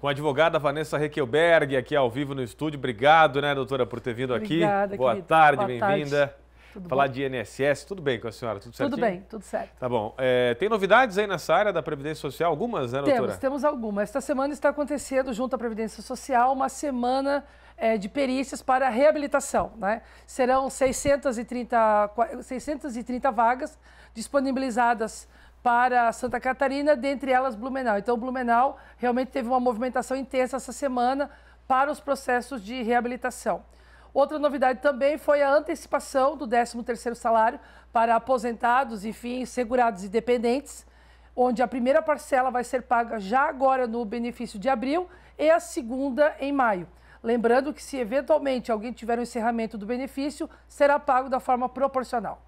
com a advogada Vanessa Requelberg, aqui ao vivo no estúdio. Obrigado, né, doutora, por ter vindo aqui. Obrigada, Boa querido. tarde, bem-vinda. Falar bom? de INSS, tudo bem com a senhora? Tudo certo? Tudo bem, tudo certo. Tá bom. É, tem novidades aí nessa área da Previdência Social? Algumas, né, doutora? Temos, temos algumas. Esta semana está acontecendo, junto à Previdência Social, uma semana é, de perícias para reabilitação. Né? Serão 630, 630 vagas disponibilizadas para Santa Catarina, dentre elas Blumenau. Então, Blumenau realmente teve uma movimentação intensa essa semana para os processos de reabilitação. Outra novidade também foi a antecipação do 13º salário para aposentados, enfim, segurados e dependentes, onde a primeira parcela vai ser paga já agora no benefício de abril e a segunda em maio. Lembrando que se eventualmente alguém tiver o um encerramento do benefício, será pago da forma proporcional.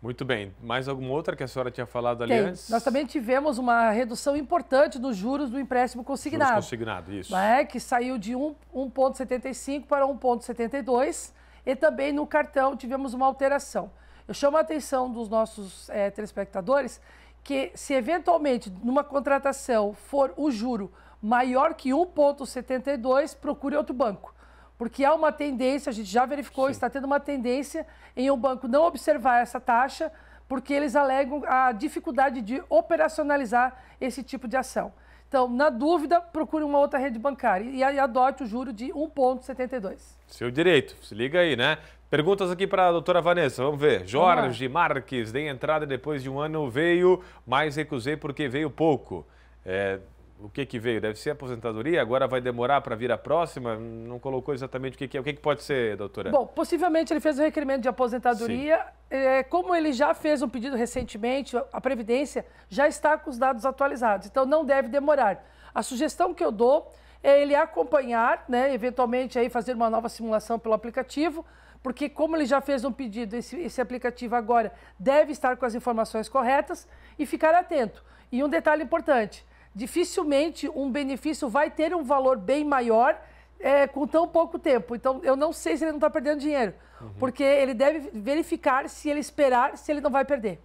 Muito bem. Mais alguma outra que a senhora tinha falado ali Tem. antes? Nós também tivemos uma redução importante dos juros do empréstimo consignado. Juros consignado, isso. Né? Que saiu de 1,75 para 1,72. E também no cartão tivemos uma alteração. Eu chamo a atenção dos nossos é, telespectadores que se eventualmente numa contratação for o juro maior que 1,72, procure outro banco. Porque há uma tendência, a gente já verificou, Sim. está tendo uma tendência em o um banco não observar essa taxa, porque eles alegam a dificuldade de operacionalizar esse tipo de ação. Então, na dúvida, procure uma outra rede bancária e adote o juro de 1,72. Seu direito, se liga aí, né? Perguntas aqui para a doutora Vanessa, vamos ver. Jorge vamos Marques, dei entrada depois de um ano, veio, mas recusei porque veio pouco. É, o que, que veio? Deve ser aposentadoria? Agora vai demorar para vir a próxima? Não colocou exatamente o que, que é. O que, que pode ser, doutora? Bom, possivelmente ele fez o requerimento de aposentadoria. É, como ele já fez um pedido recentemente, a Previdência já está com os dados atualizados, então não deve demorar. A sugestão que eu dou é ele acompanhar, né, eventualmente aí fazer uma nova simulação pelo aplicativo, porque como ele já fez um pedido, esse, esse aplicativo agora deve estar com as informações corretas e ficar atento. E um detalhe importante, dificilmente um benefício vai ter um valor bem maior é, com tão pouco tempo. Então, eu não sei se ele não está perdendo dinheiro, uhum. porque ele deve verificar se ele esperar, se ele não vai perder.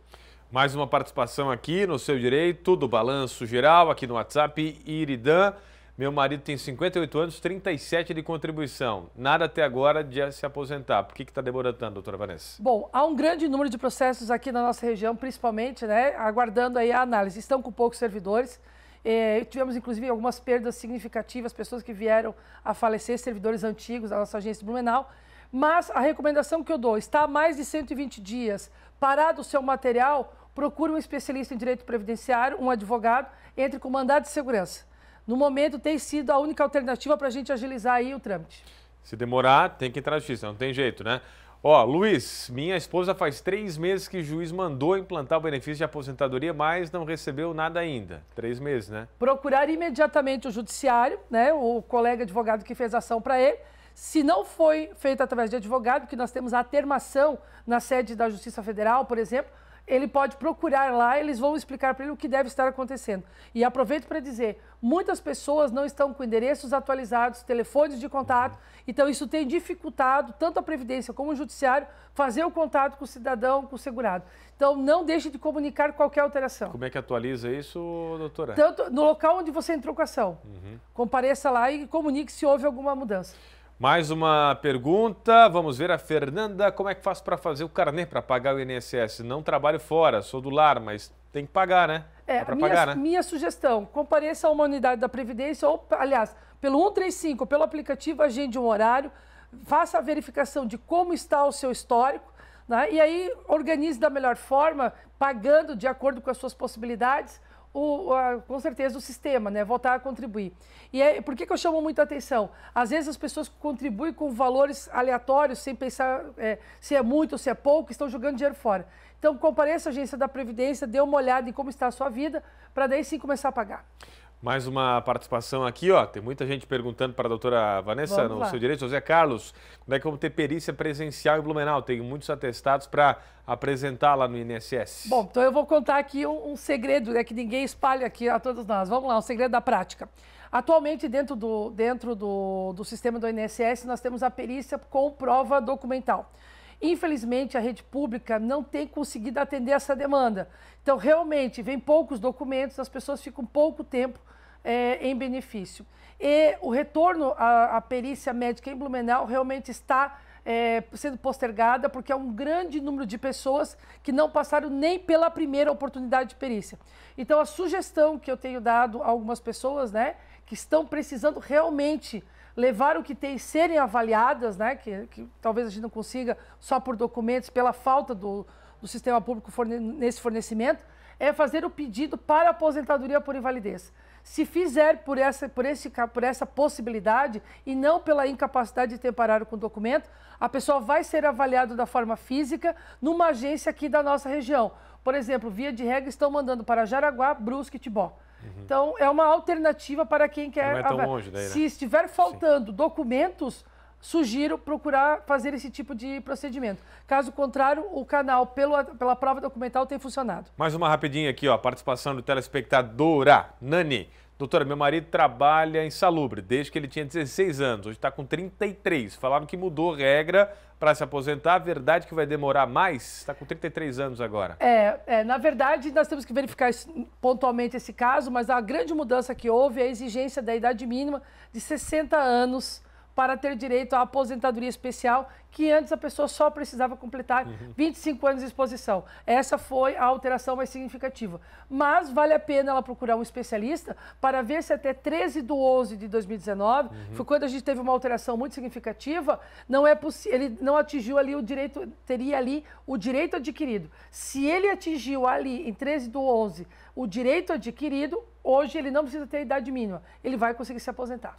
Mais uma participação aqui no seu direito do Balanço Geral, aqui no WhatsApp, Iridan. Meu marido tem 58 anos, 37 de contribuição. Nada até agora de se aposentar. Por que está demorando doutora Vanessa? Bom, há um grande número de processos aqui na nossa região, principalmente, né? Aguardando aí a análise. Estão com poucos servidores. É, tivemos, inclusive, algumas perdas significativas, pessoas que vieram a falecer, servidores antigos da nossa agência de Blumenau. Mas a recomendação que eu dou, está há mais de 120 dias parado o seu material, procure um especialista em direito previdenciário, um advogado, entre com mandado de segurança. No momento, tem sido a única alternativa para a gente agilizar aí o trâmite. Se demorar, tem que entrar na justiça, não tem jeito, né? Ó, Luiz, minha esposa faz três meses que o juiz mandou implantar o benefício de aposentadoria, mas não recebeu nada ainda. Três meses, né? Procurar imediatamente o judiciário, né? O colega advogado que fez a ação para ele. Se não foi feito através de advogado, que nós temos a termação na sede da Justiça Federal, por exemplo, ele pode procurar lá, eles vão explicar para ele o que deve estar acontecendo. E aproveito para dizer, muitas pessoas não estão com endereços atualizados, telefones de contato, uhum. então isso tem dificultado tanto a Previdência como o Judiciário fazer o contato com o cidadão, com o segurado. Então não deixe de comunicar qualquer alteração. Como é que atualiza isso, doutora? Tanto no local onde você entrou com a ação. Uhum. Compareça lá e comunique se houve alguma mudança. Mais uma pergunta, vamos ver a Fernanda. Como é que faço para fazer o carnê para pagar o INSS? Não trabalho fora, sou do lar, mas tem que pagar, né? É, é minha, pagar, né? minha sugestão, compareça a uma unidade da Previdência ou, aliás, pelo 135, pelo aplicativo, agende um horário, faça a verificação de como está o seu histórico, né? e aí organize da melhor forma, pagando de acordo com as suas possibilidades, o, a, com certeza o sistema, né? voltar a contribuir. E é, por que, que eu chamo muita atenção? Às vezes as pessoas contribuem com valores aleatórios, sem pensar é, se é muito, ou se é pouco, estão jogando dinheiro fora. Então compareça à agência da Previdência, dê uma olhada em como está a sua vida, para daí sim começar a pagar. Mais uma participação aqui, ó. Tem muita gente perguntando para a doutora Vanessa, vamos no lá. seu direito, José Carlos, como é que vamos ter perícia presencial em Blumenau? Tem muitos atestados para apresentar lá no INSS. Bom, então eu vou contar aqui um, um segredo, né, que ninguém espalha aqui a todos nós. Vamos lá, um segredo da prática. Atualmente, dentro do, dentro do, do sistema do INSS, nós temos a perícia com prova documental. Infelizmente, a rede pública não tem conseguido atender essa demanda. Então, realmente, vem poucos documentos, as pessoas ficam pouco tempo é, em benefício. E o retorno à, à, perícia médica em Blumenau realmente está é, sendo postergada, porque é um grande número de pessoas que não passaram nem pela primeira oportunidade de perícia. Então, a sugestão que eu tenho dado a algumas pessoas, né, que estão precisando realmente levar o que tem e serem avaliadas, né, que, que talvez a gente não consiga só por documentos, pela falta do, do sistema público forne nesse fornecimento, é fazer o pedido para aposentadoria por invalidez se fizer por essa, por, esse, por essa possibilidade e não pela incapacidade de temporário com o documento, a pessoa vai ser avaliada da forma física numa agência aqui da nossa região. Por exemplo, via de regra estão mandando para Jaraguá, Brusque e Tibó. Uhum. Então, é uma alternativa para quem quer. Não é tão longe daí, né? Se estiver faltando Sim. documentos, sugiro procurar fazer esse tipo de procedimento. Caso contrário, o canal, pelo, pela prova documental, tem funcionado. Mais uma rapidinha aqui, ó, participação do telespectadora, Nani. Doutora, meu marido trabalha insalubre desde que ele tinha 16 anos, hoje está com 33. Falaram que mudou regra para se aposentar, a verdade é que vai demorar mais? Está com 33 anos agora. É, é, na verdade, nós temos que verificar pontualmente esse caso, mas a grande mudança que houve é a exigência da idade mínima de 60 anos para ter direito à aposentadoria especial, que antes a pessoa só precisava completar uhum. 25 anos de exposição. Essa foi a alteração mais significativa. Mas vale a pena ela procurar um especialista para ver se até 13 de 11 de 2019, uhum. foi quando a gente teve uma alteração muito significativa, não é ele não atingiu ali o direito, teria ali o direito adquirido. Se ele atingiu ali em 13 de 11 o direito adquirido, hoje ele não precisa ter idade mínima, ele vai conseguir se aposentar.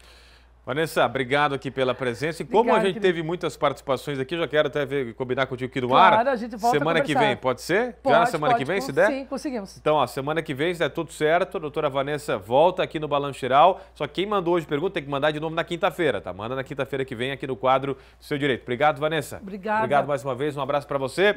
Vanessa, obrigado aqui pela presença. E como Obrigada, a gente querido. teve muitas participações aqui, já quero até ver, combinar contigo aqui do claro, ar. A gente volta semana a que vem, pode ser? Pode, já na semana pode, que vem, se der? Sim, conseguimos. Então, ó, semana que vem, se der tudo certo, a doutora Vanessa volta aqui no Balanço Geral. Só quem mandou hoje pergunta tem que mandar de novo na quinta-feira, tá? Manda na quinta-feira que vem aqui no quadro Seu Direito. Obrigado, Vanessa. Obrigada. Obrigado mais uma vez, um abraço para você.